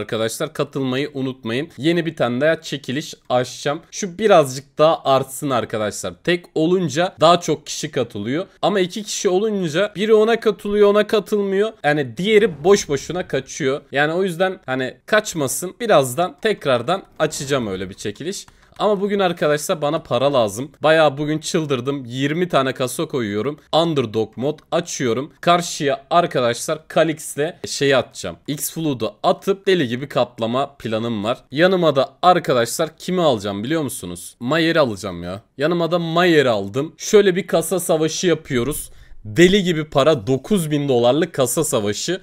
arkadaşlar. Katılmayı unutmayın. Yeni bir tane daha çekiliş açacağım. Şu birazcık daha artsın arkadaşlar. Tek olunca daha çok kişi katılıyor. Ama iki kişi olunca biri ona katılıyor ona katılmıyor. Yani diğeri boş boşuna kaçıyor. Yani o yüzden hani kaçmasın. Birazdan tekrardan açacağım öyle bir çekiliş. Ama bugün arkadaşlar bana para lazım. Baya bugün çıldırdım. 20 tane kasa koyuyorum. Underdog mod açıyorum. Karşıya arkadaşlar Kalix'le şeyi atacağım. X-Flood'u atıp deli gibi katlama planım var. Yanıma da arkadaşlar kimi alacağım biliyor musunuz? Mayer'i alacağım ya. Yanıma da Mayer'i aldım. Şöyle bir kasa savaşı yapıyoruz. Deli gibi para 9000 dolarlık kasa savaşı.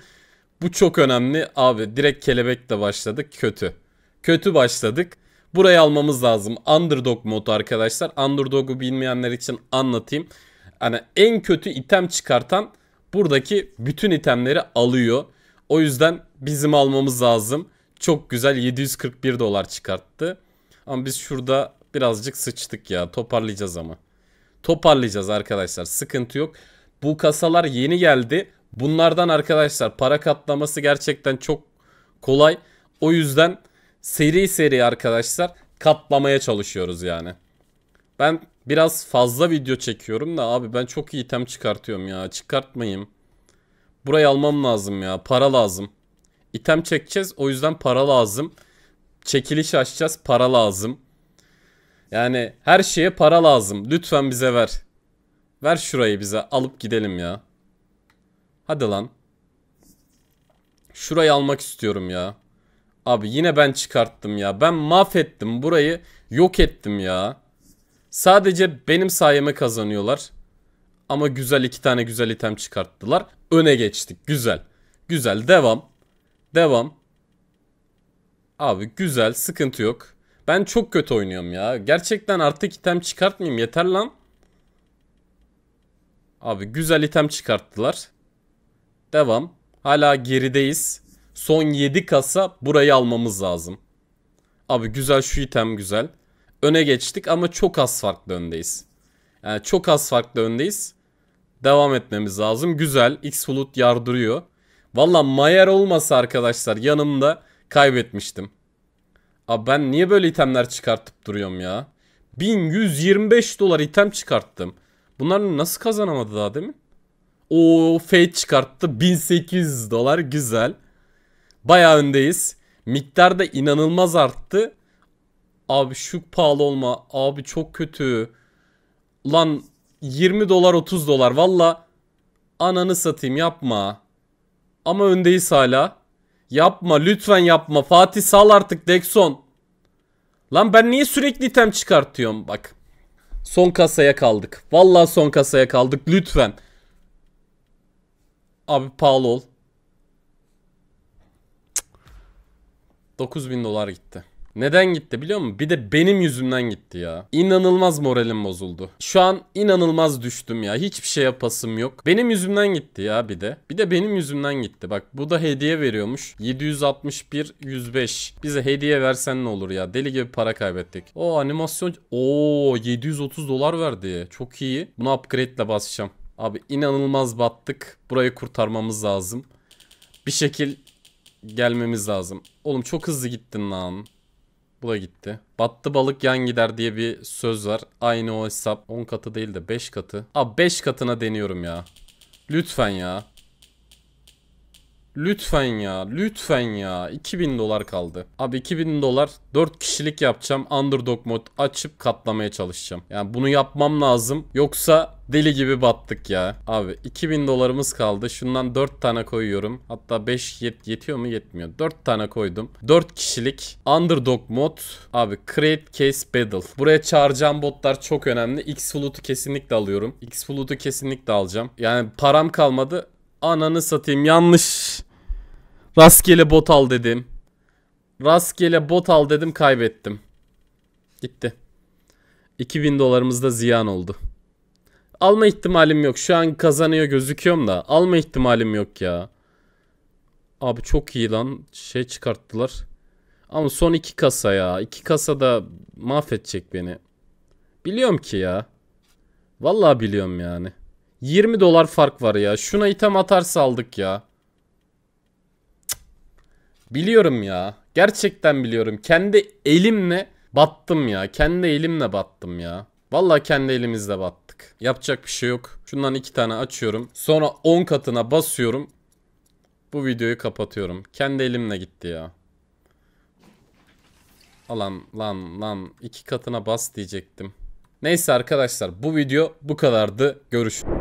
Bu çok önemli. Abi direkt kelebekle başladık. Kötü. Kötü başladık. Burayı almamız lazım. Underdog modu arkadaşlar. Underdog'u bilmeyenler için anlatayım. Hani en kötü item çıkartan buradaki bütün itemleri alıyor. O yüzden bizim almamız lazım. Çok güzel 741 dolar çıkarttı. Ama biz şurada birazcık sıçtık ya. Toparlayacağız ama. Toparlayacağız arkadaşlar. Sıkıntı yok. Bu kasalar yeni geldi. Bunlardan arkadaşlar para katlaması gerçekten çok kolay. O yüzden seri seri arkadaşlar katlamaya çalışıyoruz yani. Ben biraz fazla video çekiyorum da abi ben çok iyi item çıkartıyorum ya. Çıkartmayayım. Burayı almam lazım ya. Para lazım. İtem çekeceğiz o yüzden para lazım. Çekiliş açacağız para lazım. Yani her şeye para lazım. Lütfen bize ver. Ver şurayı bize alıp gidelim ya. Hadi lan. Şurayı almak istiyorum ya. Abi yine ben çıkarttım ya. Ben mahvettim burayı. Yok ettim ya. Sadece benim sayeme kazanıyorlar. Ama güzel iki tane güzel item çıkarttılar. Öne geçtik. Güzel. Güzel. Devam. Devam. Abi güzel. Sıkıntı yok. Ben çok kötü oynuyorum ya. Gerçekten artık item çıkartmayayım. Yeter lan. Abi güzel item çıkarttılar. Devam. Hala gerideyiz. Son 7 kasa burayı almamız lazım. Abi güzel şu item güzel. Öne geçtik ama çok az farklı öndeyiz. Yani çok az farklı öndeyiz. Devam etmemiz lazım. Güzel. X Bulut yardırıyor. Valla Mayer olmasa arkadaşlar yanımda kaybetmiştim. Abi ben niye böyle itemler çıkartıp duruyorum ya? 1125 dolar item çıkarttım. Bunlar nasıl kazanamadı daha mi? O Fate çıkarttı 1800 dolar güzel. Baya öndeyiz. Miktar da inanılmaz arttı. Abi şu pahalı olma. Abi çok kötü. Lan 20 dolar 30 dolar. Valla ananı satayım yapma. Ama öndeyiz hala. Yapma lütfen yapma. Fatih sal artık Dexon. Lan ben niye sürekli item çıkartıyorum bak. Son kasaya kaldık. Valla son kasaya kaldık lütfen. Abi pahalı ol. 9000 dolar gitti. Neden gitti biliyor musun? Bir de benim yüzümden gitti ya. İnanılmaz moralim bozuldu. Şu an inanılmaz düştüm ya. Hiçbir şey yapasım yok. Benim yüzümden gitti ya bir de. Bir de benim yüzümden gitti. Bak bu da hediye veriyormuş. 761 105. Bize hediye versen ne olur ya. Deli gibi para kaybettik. O animasyon. Oo 730 dolar verdi. Çok iyi. Bunu upgradele basacağım. Abi inanılmaz battık. Burayı kurtarmamız lazım. Bir şekil gelmemiz lazım. Oğlum çok hızlı gittin lan. Bu da gitti. Battı balık yan gider diye bir söz var. Aynı o hesap. 10 katı değil de 5 katı. Abi 5 katına deniyorum ya. Lütfen ya. Lütfen ya lütfen ya 2000 dolar kaldı. Abi 2000 dolar 4 kişilik yapacağım underdog mod açıp katlamaya çalışacağım. Yani bunu yapmam lazım yoksa deli gibi battık ya. Abi 2000 dolarımız kaldı şundan 4 tane koyuyorum. Hatta 5 yet yetiyor mu yetmiyor. 4 tane koydum. 4 kişilik underdog mod abi create case battle. Buraya çağıracağım botlar çok önemli. X Floot'u kesinlikle alıyorum. X Floot'u kesinlikle alacağım. Yani param kalmadı. Ananı satayım yanlış Rastgele bot al dedim. Rastgele bot al dedim kaybettim. Gitti. 2000 dolarımız da ziyan oldu. Alma ihtimalim yok. Şu an kazanıyor gözüküyorum da. Alma ihtimalim yok ya. Abi çok iyi lan. Şey çıkarttılar. Ama son iki kasa ya. İki kasa da mahvedecek beni. Biliyorum ki ya. Vallahi biliyorum yani. 20 dolar fark var ya. Şuna item atarsa aldık ya. Biliyorum ya. Gerçekten biliyorum. Kendi elimle battım ya. Kendi elimle battım ya. Vallahi kendi elimizle battık. Yapacak bir şey yok. Şundan iki tane açıyorum. Sonra 10 katına basıyorum. Bu videoyu kapatıyorum. Kendi elimle gitti ya. Alan lan lan iki katına bas diyecektim. Neyse arkadaşlar bu video bu kadardı. Görüşürüz.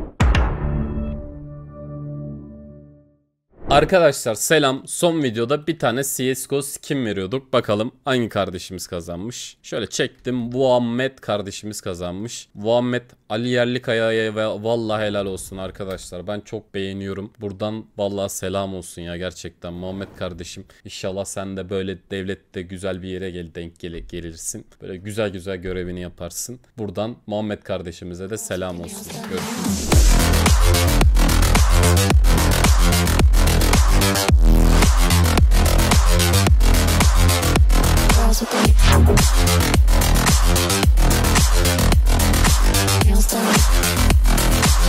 Arkadaşlar selam. Son videoda bir tane CSGO skin veriyorduk. Bakalım hangi kardeşimiz kazanmış. Şöyle çektim. Muhammed kardeşimiz kazanmış. Muhammed Ali Yerlikaya'ya ve vallahi helal olsun arkadaşlar. Ben çok beğeniyorum. Buradan vallahi selam olsun ya gerçekten Muhammed kardeşim. İnşallah sen de böyle devlette güzel bir yere gel denk gel gelirsin. Böyle güzel güzel görevini yaparsın. Buradan Muhammed kardeşimize de selam olsun. Görüşürüz.